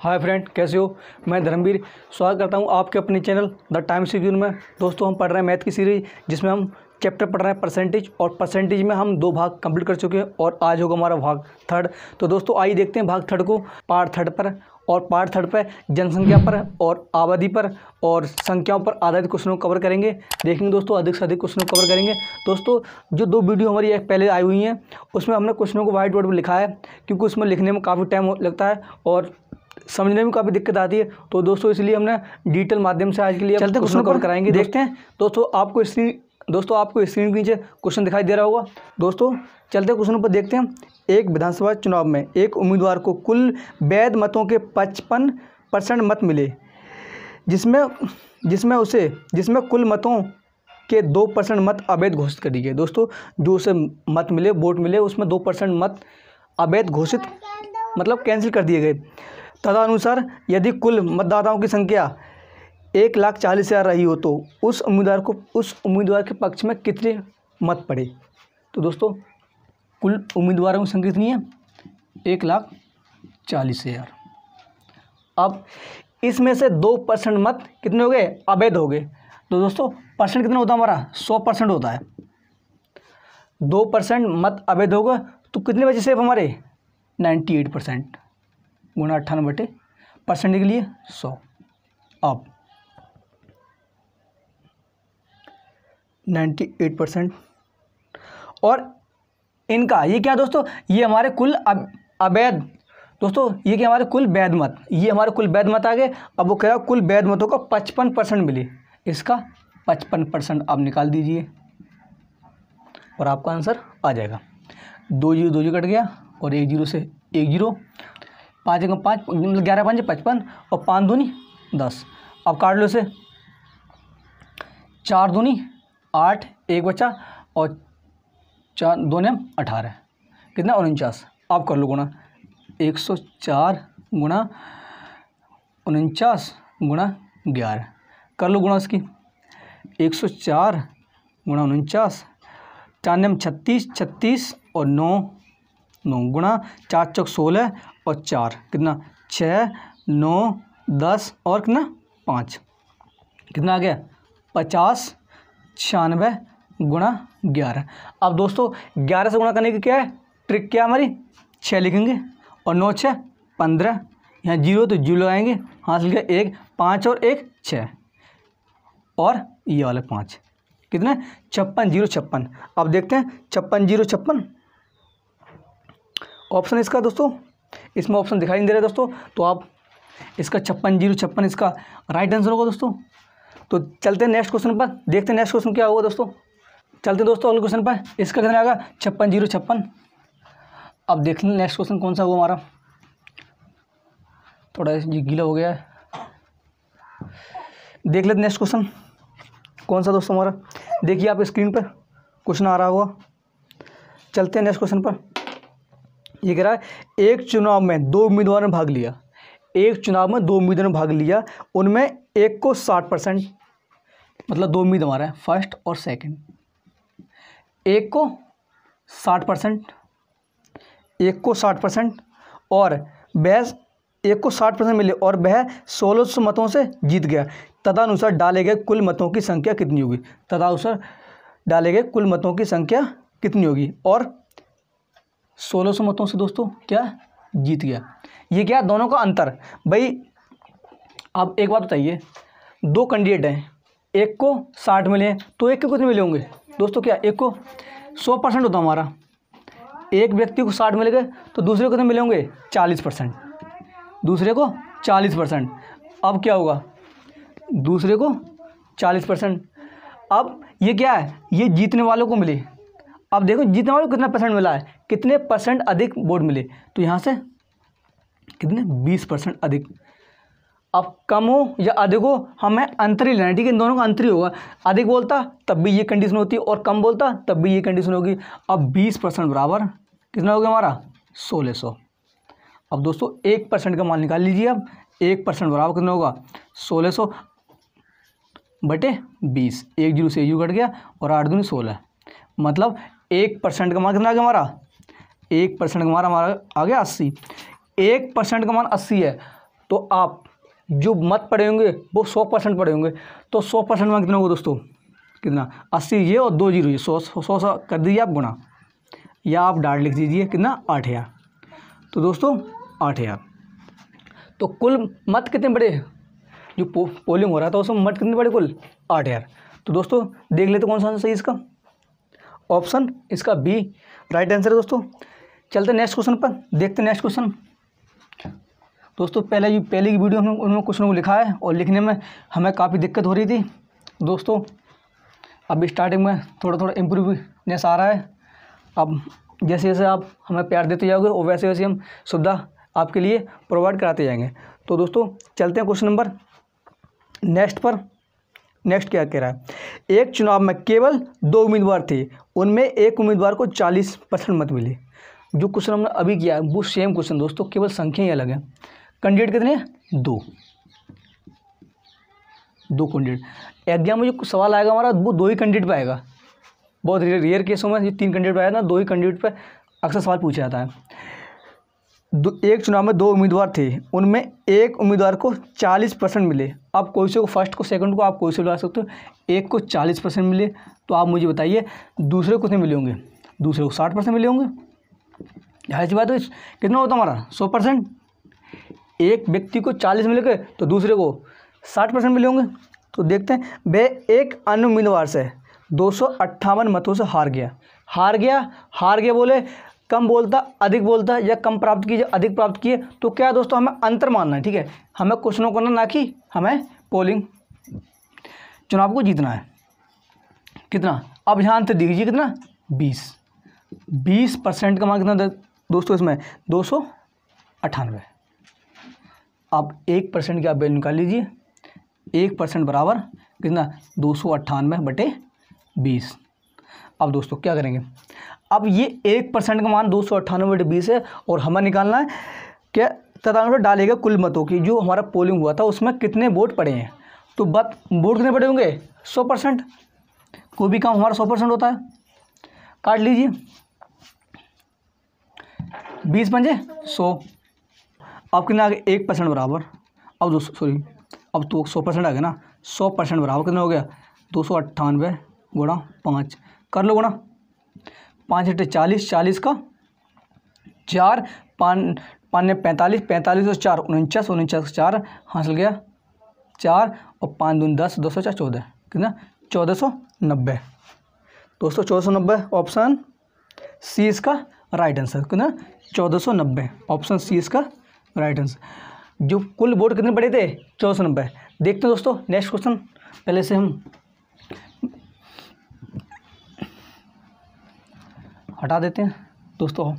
Hi friend कैसे हो मैं धर्मवीर स्वागत करता हूं आपके अपने चैनल द टाइम्स रिव्यू में दोस्तों हम पढ़ रहे हैं मैथ की सीरीज जिसमें हम चैप्टर पढ़ रहे हैं परसेंटेज और परसेंटेज में हम दो भाग कंप्लीट कर चुके हैं और आज होगा हमारा भाग थर्ड तो दोस्तों आइए देखते हैं भाग थर्ड को पार्ट थर्ड पर और पार्ट थर्ड पर जनसंख्या पर और आबादी पर और संख्याओं पर आधारित क्वेश्चनों को कवर करेंगे देखेंगे दोस्तों अधिक से अधिक क्वेश्चनों को कवर करेंगे दोस्तों जो दो वीडियो हमारी पहले आई हुई हैं उसमें हमने क्वेश्चनों को वाइट बोर्ड पर लिखा है क्योंकि उसमें लिखने में काफ़ी टाइम लगता है और समझने में काफ़ी दिक्कत आती है तो दोस्तों इसलिए हमने डिजिटल माध्यम से आज के लिए चलते क्वेश्चन कवर कराएंगे देखते हैं दोस्तों आपको स्क्रीन दोस्तों आपको स्क्रीन के नीचे क्वेश्चन दिखाई दे रहा होगा दोस्तों चलते क्वेश्चन पर देखते हैं एक विधानसभा चुनाव में एक उम्मीदवार को कुल वैध मतों के पचपन परसेंट मत मिले जिसमें जिसमें उसे जिसमें कुल मतों के दो परसेंट मत अवैध घोषित कर दिए गए दोस्तों जो उसे मत मिले वोट मिले उसमें दो परसेंट मत अवैध घोषित मतलब कैंसिल कर दिए गए तदनुसार यदि कुल मतदाताओं की संख्या एक लाख चालीस हज़ार रही हो तो उस उम्मीदवार को उस उम्मीदवार के पक्ष में कितने मत पड़े तो दोस्तों कुल उम्मीदवारों की संख्या कितनी है एक लाख चालीस हज़ार अब इसमें से दो परसेंट मत कितने हो गए अवैध हो गए तो दोस्तों परसेंट कितना होता है हमारा सौ परसेंट होता है दो परसेंट मत अवैध होगा तो कितने बजे से हमारे नाइन्टी एट परसेंट गुणा अट्ठानवे बटे परसेंट के लिए सौ अब नाइन्टी एट परसेंट और इनका ये क्या दोस्तों ये हमारे कुल अवैध दोस्तों ये क्या हमारे कुल वैध मत ये हमारे कुल वैध मत आ गए अब वो कह रहा कुल वैध मतों का पचपन परसेंट मिले इसका पचपन परसेंट आप निकाल दीजिए और आपका आंसर आ जाएगा दो जीरो दो जीरो कट गया और एक जीरो से एक जीरो पाँच एक पाँच ग्यारह पाँच पचपन और पाँच दूनी दस अब काट लो इसे चार दूनी आठ एक बचा और चार दोने अठारह कितना उनचास आप कर लो गुणा एक सौ चार गुणा उनचास गुणा ग्यारह कर लो गुणा इसकी एक सौ चार गुणा उनचास चानवे छत्तीस छत्तीस और नौ नौ गुणा चार चौक सोलह और चार कितना छः नौ दस और कितना पाँच कितना आ गया पचास छियानवे गुणा ग्यारह अब दोस्तों ग्यारह से गुणा करने की क्या है ट्रिक क्या हमारी छः लिखेंगे और नौ छः पंद्रह यहाँ जीरो तो जीरो लगाएंगे हाथ लिखे एक पाँच और एक छः और ये वाला पाँच कितना छप्पन जीरो छप्पन अब देखते हैं छप्पन जीरो छप्पन ऑप्शन इसका दोस्तों इसमें ऑप्शन दिखाई नहीं दे रहा दोस्तों तो आप इसका छप्पन जीरो छप्पन इसका राइट आंसर होगा दोस्तों तो चलते हैं नेक्स्ट क्वेश्चन पर देखते हैं नेक्स्ट क्वेश्चन क्या होगा दोस्तों चलते हैं दोस्तों अगले क्वेश्चन पर इसका कितना आएगा छप्पन जीरो छप्पन अब देख लें नेक्स्ट क्वेश्चन कौन सा होगा हमारा थोड़ा ये गीला हो गया है देख लेते नेक्स्ट क्वेश्चन कौन सा दोस्तों हमारा देखिए आप स्क्रीन पर क्वेश्चन आ रहा होगा चलते हैं नेक्स्ट क्वेश्चन पर ये कह रहा है एक चुनाव में दो उम्मीदवार ने भाग लिया एक चुनाव में दो उम्मीदवार ने भाग लिया उनमें एक को साठ परसेंट मतलब दो उम्मीदवार हैं फर्स्ट और सेकंड एक को साठ परसेंट एक को साठ परसेंट और वह एक को साठ परसेंट मिले और वह सोलह सौ मतों से जीत गया तदानुसार डाले गए कुल मतों की संख्या कितनी होगी तदानुसार डाले गए कुल मतों की संख्या कितनी होगी और सोलह सौ मतों से दोस्तों क्या जीत गया ये क्या दोनों का अंतर भाई अब एक बात बताइए दो कैंडिडेट हैं एक को साठ मिले तो एक के कितने मिले होंगे दोस्तों क्या एक को सौ परसेंट होता हमारा एक व्यक्ति को साठ मिल गए तो दूसरे को कितने मिले होंगे चालीस परसेंट दूसरे को चालीस परसेंट अब क्या होगा दूसरे को चालीस परसेंट अब ये क्या है ये जीतने वालों को मिले अब देखो जितना वालों को कितना परसेंट मिला है कितने परसेंट अधिक वोट मिले तो यहाँ से कितने बीस परसेंट अधिक अब कम हो या अधिक हो हमें अंतर ही लेना ठीक है इन दोनों का अंतर ही होगा अधिक बोलता तब भी ये कंडीशन होती है और कम बोलता तब भी ये कंडीशन होगी अब बीस परसेंट बराबर कितना हो गया हमारा सोलह सौ अब दोस्तों एक परसेंट का माल निकाल लीजिए अब एक परसेंट बराबर कितना होगा सोलह सौ बटे बीस एक जीरो से एक जीरो कट गया और आठ दूनी सोलह मतलब एक परसेंट का मान कितना आ गया हमारा एक परसेंट का मान हमारा आ गया अस्सी एक परसेंट का मान अस्सी है तो आप जो मत पढ़े होंगे वो सौ परसेंट पढ़े होंगे तो सौ परसेंट मान कितना होगा दोस्तों कितना अस्सी ये और दो जीरो ये सौ सौ सौ कर दीजिए आप गुणा या आप डाट लिख दीजिए कितना आठ हज़ार तो दोस्तों आठ हज़ार तो कुल मत कितने बड़े जो पो, पोलिंग हो रहा था उसमें मत कितने बड़े कुल आठ हज़ार तो दोस्तों देख लेते कौन सा आंसर सही इसका ऑप्शन इसका बी राइट आंसर है दोस्तों चलते नेक्स्ट क्वेश्चन पर देखते नेक्स्ट क्वेश्चन दोस्तों पहले जो पहले की वीडियो में उन्होंने क्वेश्चन को लिखा है और लिखने में हमें काफ़ी दिक्कत हो रही थी दोस्तों अब स्टार्टिंग में थोड़ा थोड़ा इम्प्रूवनेस आ रहा है अब जैसे जैसे आप हमें प्यार देते जाओगे और वैसे वैसे हम सुविधा आपके लिए प्रोवाइड कराते जाएंगे तो दोस्तों चलते हैं क्वेश्चन नंबर नेक्स्ट पर नेक्स्ट क्या कह रहा है एक चुनाव में केवल दो उम्मीदवार थे उनमें एक उम्मीदवार को चालीस परसेंट मत मिले जो क्वेश्चन हमने अभी किया है वो सेम क्वेश्चन दोस्तों केवल संख्या ही अलग है कैंडिडेट कितने हैं दो दो कैंडिडेट एग्जाम में जो सवाल आएगा हमारा वो दो ही कैंडिडेट पर आएगा बहुत रेयर केसों में ये तीन कैंडिडेट पर आया ना दो ही कैंडिडेट पर अक्सर सवाल पूछा जाता है एक चुनाव में दो उम्मीदवार थे उनमें एक उम्मीदवार को चालीस परसेंट मिले आप क्वेश्चन को फर्स्ट को सेकंड को आप क्वेश्चन लगा सकते हो एक को चालीस परसेंट मिले तो आप मुझे बताइए दूसरे को कितने मिले होंगे दूसरे को साठ परसेंट मिले होंगे जाहिर सी बात है कितना होता हमारा सौ परसेंट एक व्यक्ति को चालीस मिले गए तो दूसरे को साठ परसेंट मिले होंगे तो देखते हैं वह एक अन्य उम्मीदवार से दो मतों से हार गया हार गया हार गया बोले कम बोलता अधिक बोलता या कम प्राप्त किए या अधिक प्राप्त किए तो क्या दोस्तों हमें अंतर मानना है ठीक है हमें क्वेश्चनों को ना कि हमें पोलिंग चुनाव को जीतना है कितना अब यहाँ अंतर दीजिए कितना बीस बीस परसेंट का मान कितना दोस्तों इसमें दो सौ अट्ठानवे आप एक परसेंट की आप वैल्यू निकाल लीजिए एक परसेंट बराबर कितना दो सौ अट्ठानवे बटे बीस अब दोस्तों क्या करेंगे अब ये एक परसेंट का मान दो सौ अट्ठानवे बीस है और हमें निकालना है क्या तदानुसार डालेगा कुल मतों की जो हमारा पोलिंग हुआ था उसमें कितने वोट पड़े हैं तो बत वोट कितने पड़े होंगे सौ परसेंट कोई भी काम हमारा सौ परसेंट होता है काट लीजिए बीस पंजे सौ अब कितना आ गया एक परसेंट बराबर अब दो सॉरी अब तो सौ परसेंट आ गया ना सौ परसेंट बराबर कितना हो गया दो सौ अट्ठानवे गुणा पाँच कर लो गुणा पाँच अट्ठे चालीस चालीस का चार पान पान पैंतालीस पैंतालीस और चार उनचास उनचास चार हासिल गया चार और पाँच दून दस दो सौ चार चौदह कितना चौदह सौ नब्बे दोस्तों चौदह सौ नब्बे ऑप्शन सी इसका राइट आंसर कितना चौदह सौ नब्बे ऑप्शन सी इसका राइट आंसर जो कुल बोर्ड कितने पड़े थे चौदह सौ नब्बे देखते हैं दोस्तों नेक्स्ट क्वेश्चन पहले से हम हटा देते हैं दोस्तों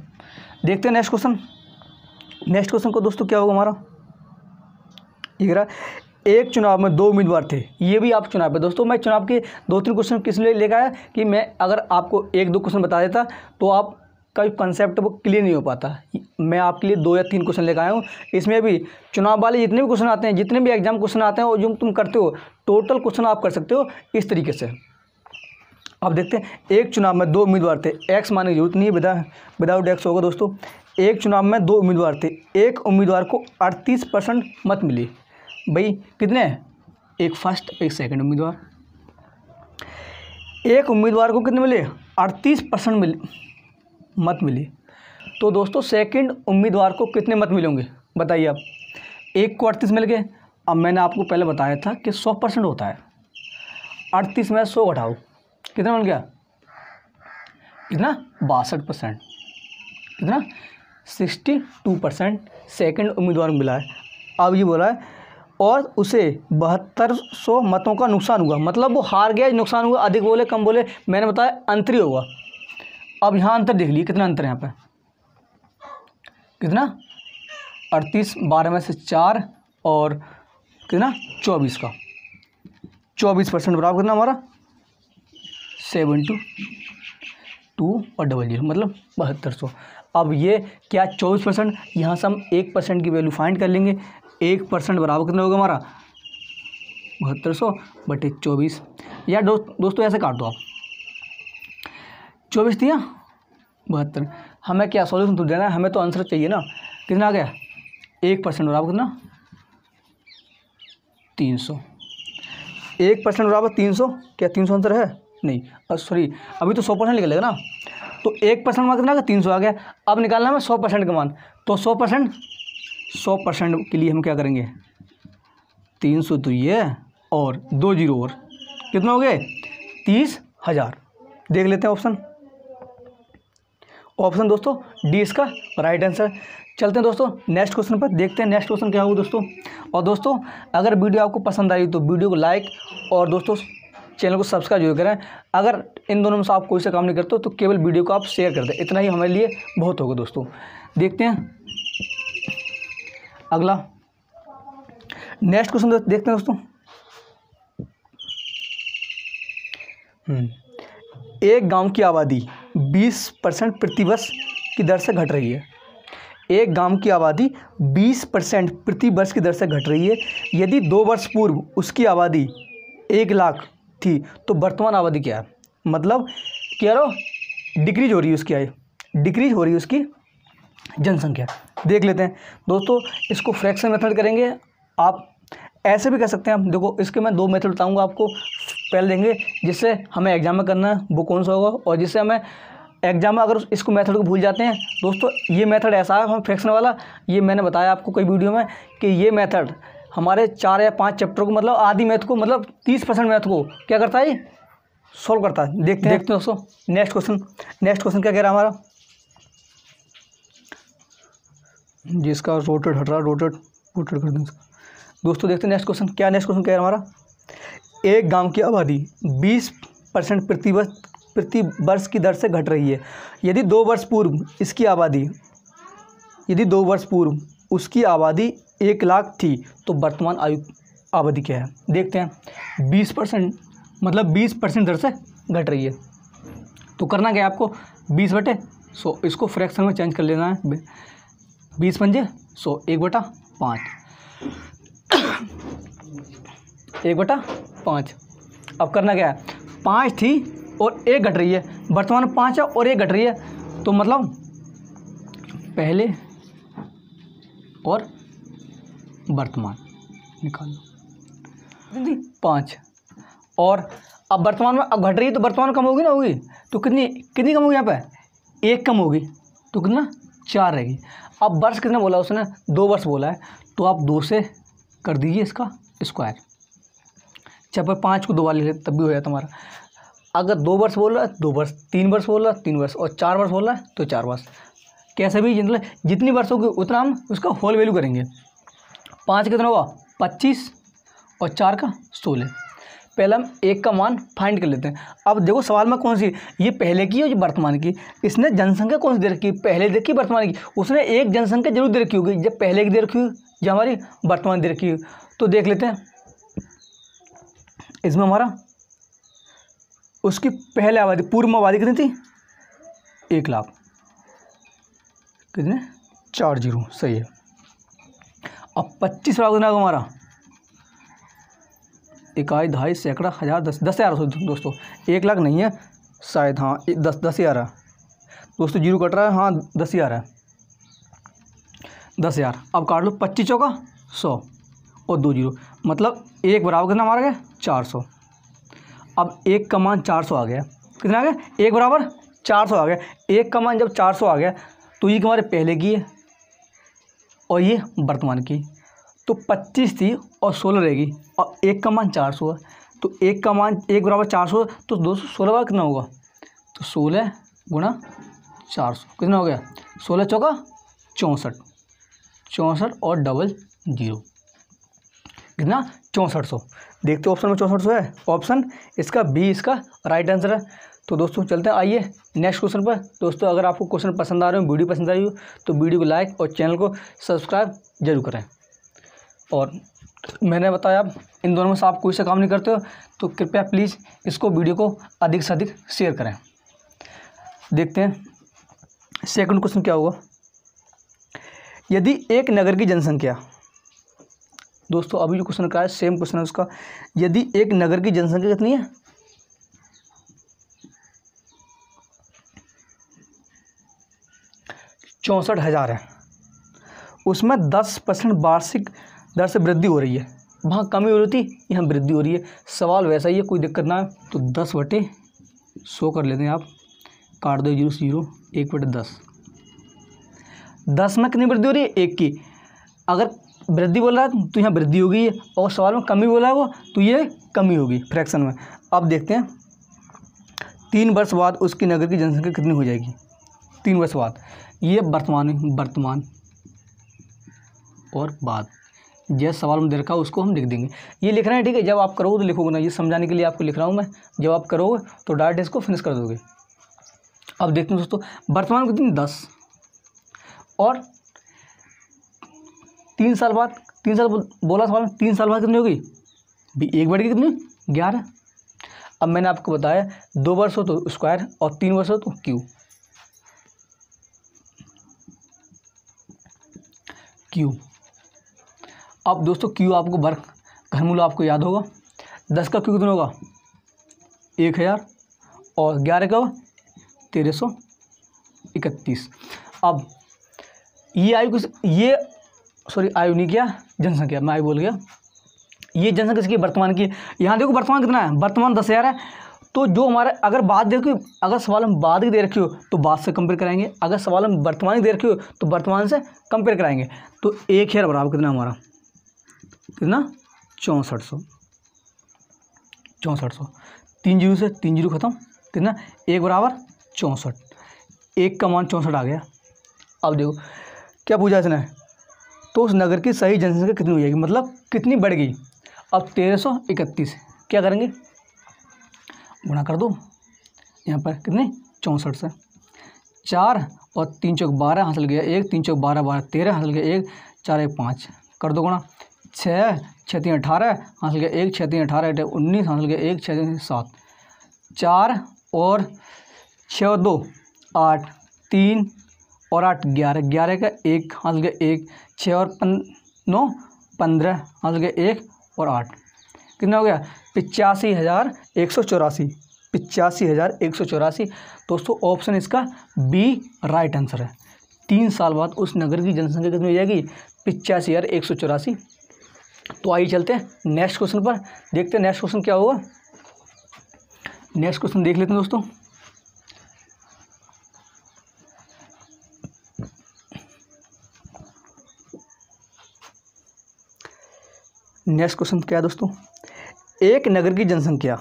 देखते हैं नेक्स्ट क्वेश्चन नेक्स्ट क्वेश्चन को दोस्तों क्या होगा हमारा ये रहा एक चुनाव में दो उम्मीदवार थे ये भी आप चुनाव पे दोस्तों मैं चुनाव के दो तीन क्वेश्चन किस लिए लेकर आया कि मैं अगर आपको एक दो क्वेश्चन बता देता तो आप का कंसेप्ट वो क्लियर नहीं हो पाता मैं आपके लिए दो या तीन क्वेश्चन लेकर आया हूँ इसमें भी चुनाव वाले जितने भी क्वेश्चन आते हैं जितने भी एग्जाम क्वेश्चन आते हैं और जो तुम करते हो टोटल क्वेश्चन आप कर सकते हो इस तरीके से अब देखते हैं एक चुनाव में दो उम्मीदवार थे एक्स मानने की जरूरत नहीं है विदाउट एक्स होगा दोस्तों एक चुनाव में दो उम्मीदवार थे एक उम्मीदवार को अड़तीस परसेंट मत मिली भाई कितने एक फर्स्ट एक सेकंड उम्मीदवार एक उम्मीदवार को कितने मिले अड़तीस परसेंट मिले मत मिली तो दोस्तों सेकंड उम्मीदवार को कितने मत मिलेंगे बताइए आप एक को अड़तीस मिल गए अब मैंने आपको पहले बताया था कि सौ परसेंट होता है अड़तीस में सौ घटाओ कितना बन गया कितना बासठ परसेंट कितना सिक्सटी टू परसेंट सेकेंड उम्मीदवार मिला है अब ये बोला है और उसे बहत्तर सौ मतों का नुकसान हुआ मतलब वो हार गया नुकसान हुआ अधिक बोले कम बोले मैंने बताया अंतरी होगा अब यहाँ अंतर देख लिए कितना अंतर है यहाँ पे कितना अड़तीस बारह में से चार और कितना चौबीस का चौबीस परसेंट बराबर कितना हमारा सेवन टू टू और डबल जीरो मतलब बहत्तर सौ अब ये क्या चौबीस परसेंट यहाँ से हम एक परसेंट की वैल्यू फाइंड कर लेंगे एक परसेंट बराबर कितना होगा हमारा बहत्तर सौ बटे चौबीस या दो, दोस्तों ऐसे काट दो आप चौबीस दिया बहत्तर हमें क्या सॉल्यूशन तो देना है हमें तो आंसर चाहिए ना कितना आ गया एक परसेंट बराबर कितना तीन सौ एक परसेंट बराबर तीन सौ क्या तीन सौ आंसर है नहीं सॉरी अभी तो सौ परसेंट निकलेगा ना तो एक परसेंट मान कितना तीन सौ आ गया अब निकालना है सौ परसेंट का मान तो सौ परसेंट सौ परसेंट के लिए हम क्या करेंगे तीन सौ तो ये और दो जीरो और कितना हो गए तीस हज़ार देख लेते हैं ऑप्शन ऑप्शन दोस्तों डी इसका राइट आंसर चलते हैं दोस्तों नेक्स्ट क्वेश्चन पर देखते हैं नेक्स्ट क्वेश्चन क्या होगा दोस्तों और दोस्तों अगर वीडियो आपको पसंद आई तो वीडियो को लाइक और दोस्तों चैनल को सब्सक्राइब जरूर करें अगर इन दोनों में से आप कोई सा काम नहीं करते तो केवल वीडियो को आप शेयर कर दें इतना ही हमारे लिए बहुत होगा दोस्तों देखते हैं अगला नेक्स्ट क्वेश्चन देखते हैं दोस्तों हम्म। एक गांव की आबादी 20 परसेंट प्रतिवर्ष की दर से घट रही है एक गांव की आबादी 20 परसेंट प्रति वर्ष की दर से घट रही है यदि दो वर्ष पूर्व उसकी आबादी एक लाख थी तो वर्तमान आबादी क्या है मतलब क्या रहो डिक्रीज हो रही है उसकी आय डिक्रीज हो रही है उसकी जनसंख्या देख लेते हैं दोस्तों इसको फ्रैक्शन मेथड करेंगे आप ऐसे भी कर सकते हैं देखो इसके मैं दो मेथड बताऊंगा आपको पहले देंगे जिससे हमें एग्जाम में करना है वो कौन सा होगा और जिससे हमें एग्जाम में अगर इसको मेथड को भूल जाते हैं दोस्तों ये मेथड ऐसा है हम फ्रैक्शन वाला ये मैंने बताया आपको कई वीडियो में कि ये मेथड हमारे चार या पाँच चैप्टर को मतलब आधी मैथ को मतलब तीस परसेंट मैथ को क्या करता है सॉल्व करता है देखते हैं देखते हैं दोस्तों नेक्स्ट क्वेश्चन नेक्स्ट क्वेश्चन क्या कह रहा है हमारा जिसका रोटेड हट रहा रोटेड रोटेड कर देंगे दोस्तों देखते हैं नेक्स्ट क्वेश्चन क्या नेक्स्ट क्वेश्चन कह रहा है हमारा एक गांव की आबादी बीस परसेंट प्रतिवर्ष प्रति वर्ष की दर से घट रही है यदि दो वर्ष पूर्व इसकी आबादी यदि दो वर्ष पूर्व उसकी आबादी एक लाख थी तो वर्तमान आयु अवधि क्या है देखते हैं बीस परसेंट मतलब बीस परसेंट दर से घट रही है तो करना क्या है आपको बीस बटे सो इसको फ्रैक्शन में चेंज कर लेना है बीस पंजे सो एक बटा पाँच एक बटा पाँच अब करना क्या है पाँच थी और एक घट रही है वर्तमान में पाँच है और एक घट रही है तो मतलब पहले और वर्तमान निकाल लो पाँच और अब वर्तमान में अब घट रही है तो वर्तमान कम होगी ना होगी तो कितनी कितनी कम होगी यहाँ पर एक कम होगी तो कितना चार रहेगी अब वर्ष कितना बोला उसने दो वर्ष बोला है तो आप दो से कर दीजिए इसका स्क्वायर चाहे पर पाँच को दो बार ले तब भी हो जाता हमारा अगर दो वर्ष बोल रहा है दो वर्ष तीन वर्ष बोल रहा है तीन वर्ष और चार वर्ष बोल रहा है तो चार वर्ष कैसे भी जितने जितनी वर्ष होगी उतना हम उसका होल वैल्यू करेंगे पाँच कितना हुआ पच्चीस और चार का सोलह पहले हम एक का मान फाइंड कर लेते हैं अब देखो सवाल में कौन सी ये पहले की है जो वर्तमान की इसने जनसंख्या कौन सी दे रखी पहले देखी वर्तमान की उसने एक जनसंख्या जरूर दे रखी होगी जब पहले की दे रखी हुई या हमारी वर्तमान दे रखी हुई तो देख लेते हैं इसमें हमारा उसकी पहले आबादी पूर्व आबादी कितनी थी एक लाख कितने चार जीरो सही है अब पच्चीस लाख गुना हमारा इकाई ढाई सैकड़ा हज़ार दस दस हज़ार दोस्तों एक लाख नहीं है शायद हाँ दस दस हजार है दोस्तों जीरो कट रहा है हाँ दस हजार है दस हज़ार अब काट लो पच्चीस चौका सौ और दो जीरो मतलब एक बराबर कितना मारा गया चार सौ अब एक का मान चार सौ आ गया कितना आ गया एक बराबर चार सौ आ गया एक का मान जब चार सौ आ गया तो ये हमारे पहले की है और ये वर्तमान की तो पच्चीस थी और सोलह रहेगी और एक का मान चार सौ है तो एक का मान एक बराबर चार सौ तो दो सौ सोलह बार कितना होगा तो सोलह गुणा चार सौ कितना हो गया सोलह चौका चौंसठ चौंसठ और डबल जीरो कितना चौंसठ सौ देखते हो ऑप्शन में चौंसठ सौ है ऑप्शन इसका बी इसका राइट आंसर है तो दोस्तों चलते हैं आइए नेक्स्ट क्वेश्चन पर दोस्तों अगर आपको क्वेश्चन पसंद आ रहे हो वीडियो पसंद आई हो तो वीडियो को लाइक और चैनल को सब्सक्राइब जरूर करें और मैंने बताया इन दोनों में से आप कोई सा काम नहीं करते हो तो कृपया प्लीज़ इसको वीडियो को अधिक से अधिक शेयर करें देखते हैं सेकंड क्वेश्चन क्या होगा यदि एक नगर की जनसंख्या दोस्तों अभी जो क्वेश्चन कराया सेम क्वेश्चन है उसका यदि एक नगर की जनसंख्या कितनी है चौंसठ हज़ार है उसमें दस परसेंट वार्षिक दर से वृद्धि हो रही है वहाँ कमी हो रही थी यहाँ वृद्धि हो रही है सवाल वैसा ही है कोई दिक्कत ना है तो दस बटे सो कर लेते हैं आप काट दो जीरो जीरो एक बटे दस दस में कितनी वृद्धि हो रही है एक की अगर वृद्धि बोल रहा है तो यहाँ वृद्धि होगी और सवाल में कमी बोला है वो तो ये कमी होगी फ्रैक्शन में अब देखते हैं तीन वर्ष बाद उसकी नगर की जनसंख्या कितनी हो जाएगी तीन वर्ष बाद ये वर्तमान वर्तमान और बाद जैस सवाल में दे रखा उसको हम लिख देंगे ये लिख रहे हैं ठीक है जब आप करोगे तो लिखोगे ना ये समझाने के लिए आपको लिख रहा हूँ मैं जब आप करोगे तो डायरेक्ट इसको फिनिश कर दोगे अब देखते हैं दोस्तों वर्तमान के दिन दस और तीन साल बाद तीन साल बोला सवाल तीन साल बाद कितनी होगी भी एक बढ़ गई कितनी ग्यारह अब मैंने आपको बताया दो वर्ष हो तो स्क्वायर और तीन वर्ष हो तो क्यू क्यू अब दोस्तों क्यू आपको वर्क घनमूल आपको याद होगा दस का क्यू कितना होगा एक हज़ार और ग्यारह का तेरह सौ इकतीस अब ये आयु किस ये सॉरी आयु नहीं किया जनसंख्या मैं आयु बोल गया ये जनसंख्या किसकी वर्तमान की यहाँ देखो वर्तमान कितना है वर्तमान दस हज़ार है तो जो हमारा अगर बाद देखो अगर सवाल हम बाद की दे रखे हो तो बाद से कंपेयर कराएंगे अगर सवाल हम वर्तमान की दे रखे हो तो वर्तमान से कंपेयर कराएंगे तो एक हेयर बराबर कितना हमारा कितना चौंसठ सौ चौंसठ सौ तीन जीरो से तीन जीरो खत्म कितना एक बराबर चौंसठ एक का मान चौंसठ आ गया अब देखो क्या पूछा इसने तो उस नगर की सही जनसंख्या कितनी हो जाएगी मतलब कितनी बढ़ गई अब तेरह सौ इकतीस क्या करेंगे गुणा कर दो यहाँ पर कितने चौंसठ से चार और तीन चौक बारह हासिल गया एक तीन चौक बारह बारह तेरह हासिल गया एक चार एक पाँच कर दो गुणा छः छः तीन अठारह हासिल गया एक छः तीन अठारह अठारह उन्नीस हासिल गया एक छः तीन सात चार और छः और दो आठ तीन और आठ ग्यारह ग्यारह का एक हासिल गया एक छः और पन नौ पंद्रह हासिल गया एक और आठ कितना हो गया पिचासी हज़ार एक सौ चौरासी पिचासी हज़ार एक सौ चौरासी दोस्तों ऑप्शन इसका बी राइट आंसर है तीन साल बाद उस नगर की जनसंख्या कितनी हो जाएगी पिचासी हज़ार एक सौ चौरासी तो आइए चलते हैं नेक्स्ट क्वेश्चन पर देखते हैं नेक्स्ट क्वेश्चन क्या होगा नेक्स्ट क्वेश्चन देख लेते हैं दोस्तों नेक्स्ट क्वेश्चन क्या है दोस्तों एक नगर की जनसंख्या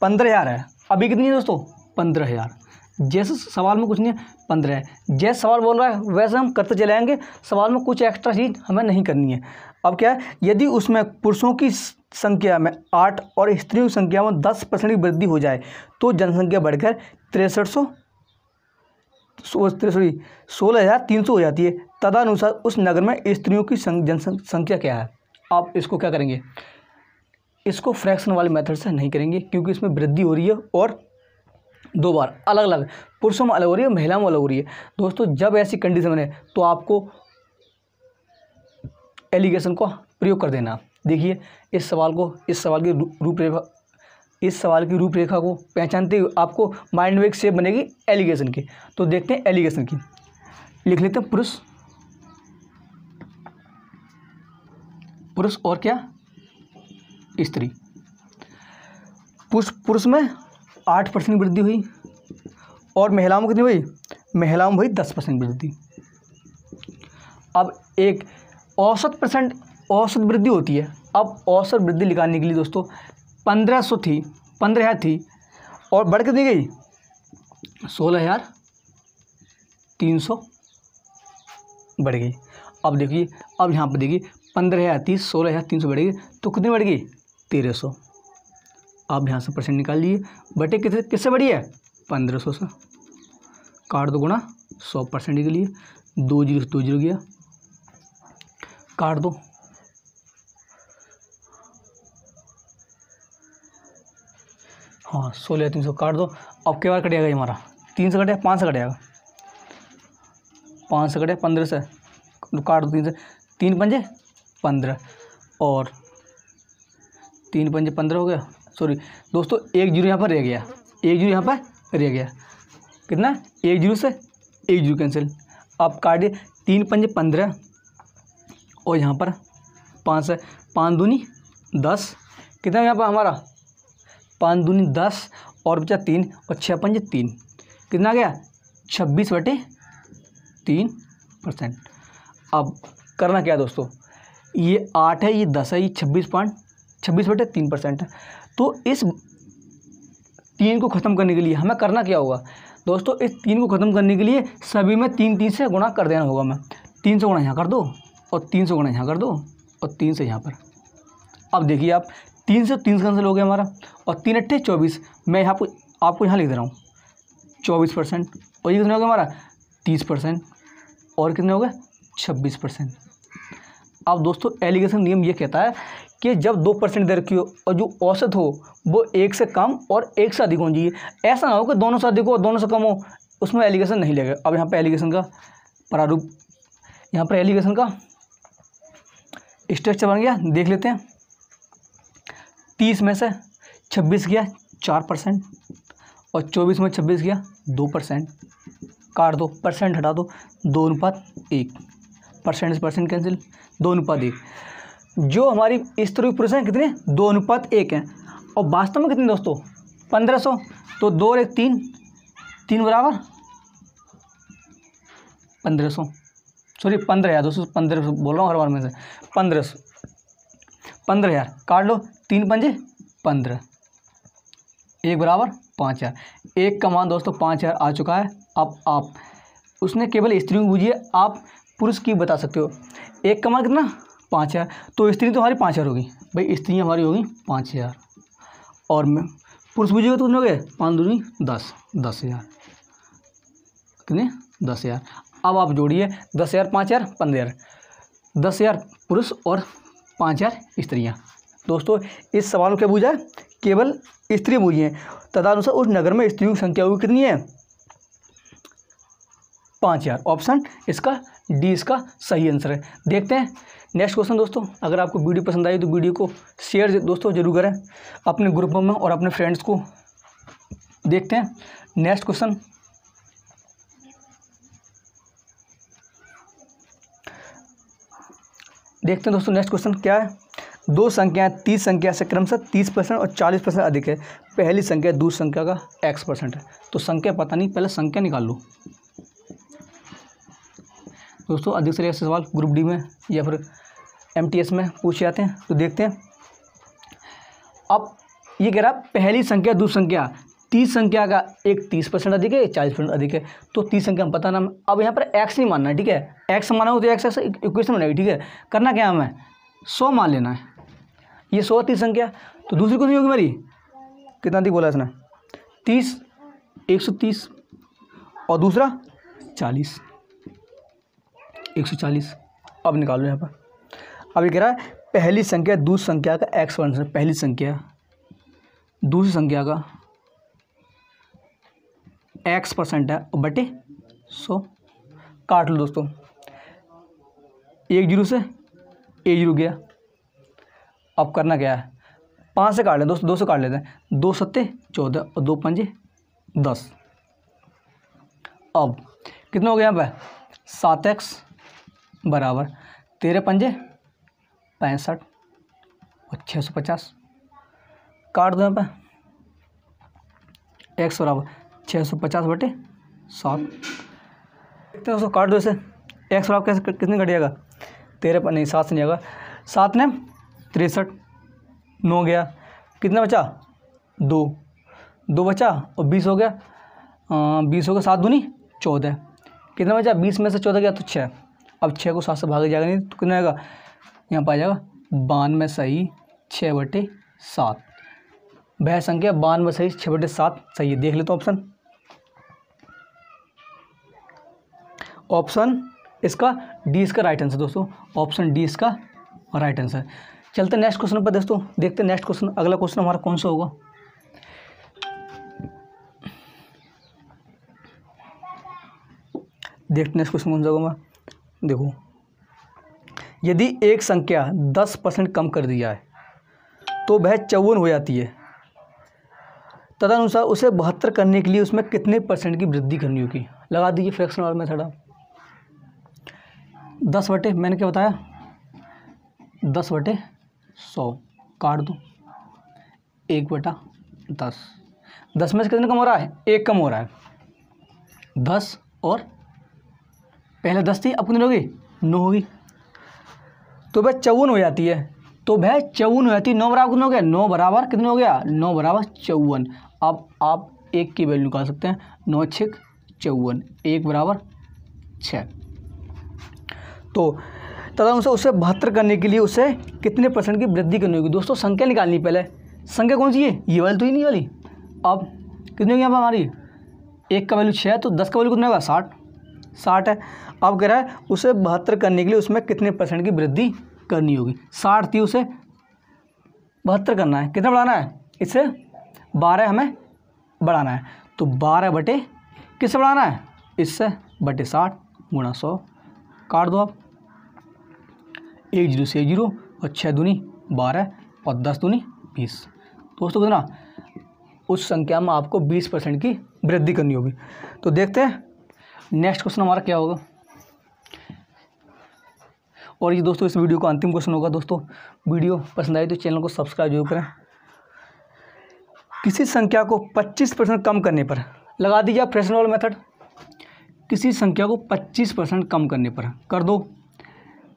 पंद्रह हज़ार है अभी कितनी है दोस्तों पंद्रह हज़ार जैसे सवाल में कुछ नहीं है पंद्रह है जैसे सवाल बोल रहा है वैसे हम करते चले आएंगे सवाल में कुछ एक्स्ट्रा चीज़ हमें नहीं करनी है अब क्या है यदि उसमें पुरुषों की संख्या में आठ और स्त्रियों की संख्या में दस परसेंट की वृद्धि हो जाए तो जनसंख्या बढ़कर तिरसठ सौ सॉरी सोलह हज़ार तीन सौ हो जाती है तदानुसार उस नगर में स्त्रियों की जनसंख्या क्या है आप इसको क्या करेंगे इसको फ्रैक्शन वाले मेथड से नहीं करेंगे क्योंकि इसमें वृद्धि हो रही है और दो बार अलग अलग पुरुषों में अलग हो रही है महिलाओं में अलग हो रही है दोस्तों जब ऐसी कंडीशन बने तो आपको एलिगेशन को प्रयोग कर देना देखिए इस सवाल को इस सवाल की रूपरेखा इस सवाल की रूपरेखा को पहचानते हुए आपको माइंड में एक सेप बनेगी एलिगेशन की तो देखते हैं एलिगेशन की लिख लेते हैं पुरुष पुरुष और क्या स्त्री पुरुष पुरुष में आठ परसेंट वृद्धि हुई और महिलाओं में कितनी हुई महिलाओं में हुई दस परसेंट वृद्धि अब एक औसत परसेंट औसत वृद्धि होती है अब औसत वृद्धि निकालने के लिए दोस्तों पंद्रह सौ थी पंद्रह हज़ार थी और बढ़ कितनी गई सोलह हज़ार तीन सौ बढ़ गई अब देखिए अब यहाँ पर देखिए पंद्रह हज़ार तीस सोलह हज़ार तीन सौ बढ़ गई तो कितनी बढ़ गई तेरह सौ आप यहाँ से परसेंट निकाल लीजिए बटे कितने किससे बड़ी है पंद्रह सौ से काट दो गुणा सौ परसेंट के लिए दो जीरो से दो जीरो गया काट दो हाँ सोलह तीन सौ काट दो अब के बार कटेगा ये हमारा तीन से कटेगा पाँच से कटेगा पाँच से कटे पंद्रह से काट दो तीन से तीन पंजे पंद्रह और तीन पंजे पंद्रह हो गया सॉरी दोस्तों एक जीरो यहाँ पर रह गया एक जीरो यहाँ पर रह गया कितना एक जीरो से एक जीरो कैंसिल आप काटिए तीन पंजे पंद्रह और यहाँ पर पाँच से पाँच दूनी दस कितना यहाँ पर हमारा पाँच दूनी दस और बचा तीन और छः पंजे तीन कितना गया छब्बीस बटे तीन परसेंट अब करना क्या दोस्तों ये आठ है ये दस है ये छब्बीस पॉइंट छब्बीस बटे तीन परसेंट है तो इस तीन को ख़त्म करने के लिए हमें करना क्या होगा दोस्तों इस तीन को ख़त्म करने के लिए सभी में तीन तीन से गुणा कर देना होगा मैं तीन सौ गुणा यहाँ कर दो और तीन सौ गुणा यहाँ कर दो और तीन से यहाँ पर अब देखिए आप तीन से तीन कैंसिल हो गया हमारा और तीन अट्ठे चौबीस मैं यहाँ पर आपको यहाँ लिख दे रहा हूँ चौबीस परसेंट और ये कितना हो गया हमारा तीस परसेंट और कितने हो गए छब्बीस परसेंट अब दोस्तों एलिगेशन नियम ये कहता है कि जब दो परसेंट दे रखी हो और जो औसत हो वो एक से कम और एक से अधिक होनी चाहिए ऐसा ना हो कि दोनों से अधिक हो और दोनों से कम हो उसमें एलिगेशन नहीं लगेगा अब यहाँ पर एलिगेशन का प्रारूप यहाँ पर एलिगेशन का स्ट्रक्चर बन गया देख लेते हैं तीस में से छब्बीस गया चार परसेंट और चौबीस में छब्बीस गया दो परसेंट काट दो परसेंट हटा दो दो अनुपात एक परसेंट से परसेंट कैंसिल दो अनुपात एक जो हमारी स्त्री पुरुष हैं कितने दो अनुपात एक हैं और वास्तव में कितने दोस्तों पंद्रह सौ तो दो और एक तीन तीन बराबर पंद्रह सौ सॉरी पंद्रह हज़ार दोस्तों पंद्रह सौ बोल रहा हूँ हर बार में से पंद्रह सौ पंद्रह हज़ार काट लो तीन पंजे पंद्रह एक बराबर पाँच हज़ार एक का मान दोस्तों पाँच हज़ार आ चुका है अब आप उसने केवल स्त्री में बूझिए आप पुरुष की बता सकते हो एक का मान कितना पाँच हज़ार तो स्त्री तो हमारी पाँच हज़ार होगी भाई स्त्री हमारी होगी पाँच हज़ार और पुरुष बुझेगा तो कितने हो गए पाँच दूनी दस दस हज़ार कितने दस हज़ार अब आप जोड़िए दस हज़ार पाँच हज़ार पंद्रह हज़ार दस हज़ार पुरुष और पाँच हज़ार स्त्रियाँ दोस्तों इस सवाल को क्या बूझा केवल स्त्री बूझी तदानुसार उस नगर में स्त्रियों की संख्या होगी कितनी है पाँच हज़ार ऑप्शन इसका डी इसका सही आंसर है देखते हैं नेक्स्ट क्वेश्चन दोस्तों अगर आपको वीडियो पसंद आई तो वीडियो को शेयर दोस्तों जरूर करें अपने ग्रुपों में और अपने फ्रेंड्स को देखते हैं नेक्स्ट क्वेश्चन देखते हैं दोस्तों नेक्स्ट क्वेश्चन क्या है दो संख्याएं तीस संख्या से क्रमशः तीस परसेंट और चालीस परसेंट अधिक है पहली संख्या दूसरी संख्या का एक्स परसेंट है तो संख्या पता नहीं पहले संख्या निकाल लो दोस्तों अधिक से अधिक सवाल ग्रुप डी में या फिर एम में पूछे जाते हैं तो देखते हैं अब ये कह रहा पहली संख्या दूसरी संख्या तीस संख्या का एक तीस परसेंट अधिक है एक चालीस परसेंट अधिक है तो तीस संख्या हम पता ना अब यहाँ पर एक्स नहीं मानना है ठीक है एक्स माना हो तो एक्स एक्स इक्वेशन बनाएगी ठीक है करना क्या हमें सौ मान लेना है ये सौ तीस संख्या तो दूसरी क्वेश्चन होगी मेरी कितना अधिक बोला इसने तीस एक सौ तीस और दूसरा चालीस एक सौ चालीस अब निकालो यहाँ पर अब ये कह रहा है पहली संख्या दूसरी संख्या का एक्स वन पहली संख्या दूसरी संख्या का एक्स परसेंट है बटे सो काट लो दोस्तों एक जीरो से एक जीरो गया अब करना क्या है पाँच से काट लें दोस्तों दो सौ काट लेते हैं दो सत्ते चौदह और दो पंजे दस अब कितना हो गया यहाँ पर सात एक्स बराबर तेरह पंजे पैंसठ और छः सौ पचास काट दो पर एक्स बराबर छः सौ पचास बटे सात देखते हैं उसको काट दो इसे एक्स बराबर कैसे कितने कट जाएगा तेरह पर नहीं सात से नहीं आएगा सात ने तिरसठ नौ गया कितना बचा दो दो बचा और बीस हो गया बीस हो गया सात दूनी चौदह कितना बचा बीस में से चौदह गया तो छः अब छः को सात से भागा जाएगा नहीं तो कितना आएगा यहाँ पर आ जाएगा बानवे सही छः बटे सात वह संख्या बानवे सही छः बटे सात सही है देख लेते तो ऑप्शन ऑप्शन इसका डी इसका राइट आंसर दोस्तों ऑप्शन डी इसका राइट आंसर चलते नेक्स्ट क्वेश्चन पर दोस्तों देखते हैं नेक्स्ट क्वेश्चन अगला क्वेश्चन हमारा कौन सा होगा देखते नेक्स्ट क्वेश्चन कौन सा होगा देखो यदि एक संख्या दस परसेंट कम कर दिया है तो वह चौवन हो जाती है तदनुसार उसे बहत्तर करने के लिए उसमें कितने परसेंट की वृद्धि करनी होगी लगा दीजिए फ्रैक्शन और मेथड आप दस बटे मैंने क्या बताया दस बटे सौ काट दो एक बटा दस दस में से कितने कम हो रहा है एक कम हो रहा है दस और पहले दस थी अब कितनी होगी नौ होगी तो भाई चौवन हो जाती है तो भाई चौवन हो जाती है नौ बराबर कितने हो गया नौ बराबर कितने हो गया नौ बराबर चौवन अब आप एक की वैल्यू निकाल सकते हैं नौ छिक चौवन एक बराबर छः तो उसे उसे बहत्तर करने के लिए उसे कितने परसेंट की वृद्धि करनी होगी दोस्तों संख्या निकालनी पहले संख्या कौन सी है ये वाली तो ही नहीं वाली अब कितनी होगी यहाँ पर हमारी एक का वैल्यू छः है तो दस का वैल्यू कितना होगा साठ साठ है अब कह रहा है उसे बहत्तर करने के लिए उसमें कितने परसेंट की वृद्धि करनी होगी साठ थी उसे बहत्तर करना है कितना बढ़ाना है इससे बारह हमें बढ़ाना है तो बारह बटे किससे बढ़ाना है इससे बटे साठ गुणा सौ काट दो आप एक जीरो से जीरो और छः दूनी बारह और दस दूनी बीस दोस्तों कितना उस संख्या में आपको बीस परसेंट की वृद्धि करनी होगी तो देखते हैं नेक्स्ट क्वेश्चन हमारा क्या होगा और ये दोस्तों इस वीडियो का अंतिम क्वेश्चन होगा दोस्तों वीडियो पसंद आई तो चैनल को सब्सक्राइब जरूर करें किसी संख्या को 25 परसेंट कम करने पर लगा दीजिए आप फ्रेशनल मेथड किसी संख्या को 25 परसेंट कम करने पर कर दो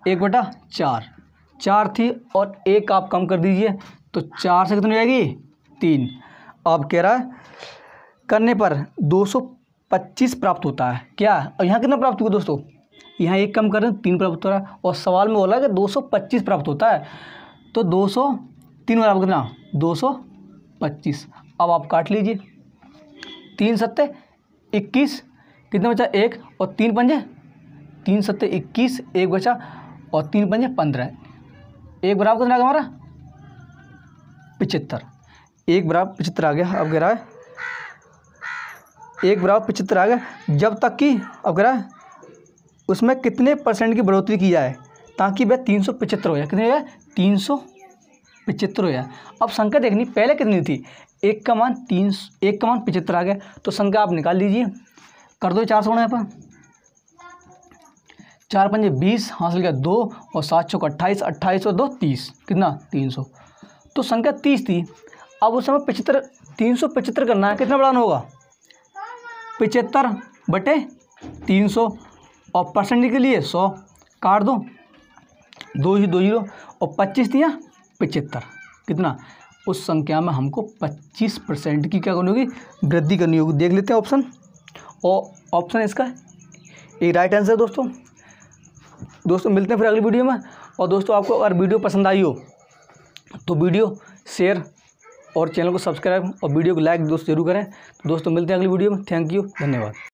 एक बटा चार चार थी और एक आप कम कर दीजिए तो चार से कितनी जाएगी तीन अब कह रहा है करने पर 225 प्राप्त होता है क्या और यहाँ कितना प्राप्त हुआ दोस्तों यहाँ एक कम कर रहे हैं तीन प्राप्त हो रहा है और सवाल में बोला कि दो सौ पच्चीस प्राप्त होता है तो दो सौ तीन बराबर कितना दो सौ पच्चीस अब आप काट लीजिए तीन सत्ते इक्कीस कितना बचा एक और तीन पंजे तीन सत्ते इक्कीस एक बचा और तीन पंजे पंद्रह एक बराबर कितना आ गया हमारा पिचहत्तर एक बराबर पिचहत्तर आ गया अब कह रहा है एक बराबर पिचहत्तर आ गया जब तक कि अब कह रहा है उसमें कितने परसेंट की बढ़ोतरी की जाए ताकि वह तीन सौ पचहत्तर हो जाए कितने हो जाए तीन सौ पचहत्तर हो जाए अब संख्या देखनी पहले कितनी थी एक का मान तीन एक का मान पचहत्तर आ गया तो संख्या आप निकाल लीजिए कर दो चार सौ यहाँ पर चार पंजे बीस हासिल किया दो और सात सौ का अट्ठाईस अट्ठाईस और दो तीस कितना तीन सौ तो संख्या तीस थी अब उस समय पचहत्तर तीन सौ पचहत्तर करना है कितना बढ़ाना होगा पचहत्तर बटे तीन सौ और परसेंटेज के लिए सौ काट दो दो ही दो जीरो और पच्चीस दिया पचहत्तर कितना उस संख्या में हमको पच्चीस परसेंट की क्या करनी होगी वृद्धि करनी होगी देख लेते हैं ऑप्शन और ऑप्शन इसका ये राइट आंसर है दोस्तों दोस्तों मिलते हैं फिर अगली वीडियो में और दोस्तों आपको अगर वीडियो पसंद आई हो तो वीडियो शेयर और चैनल को सब्सक्राइब और वीडियो को लाइक दोस्त जरूर करें तो दोस्तों मिलते हैं अगली वीडियो में थैंक यू धन्यवाद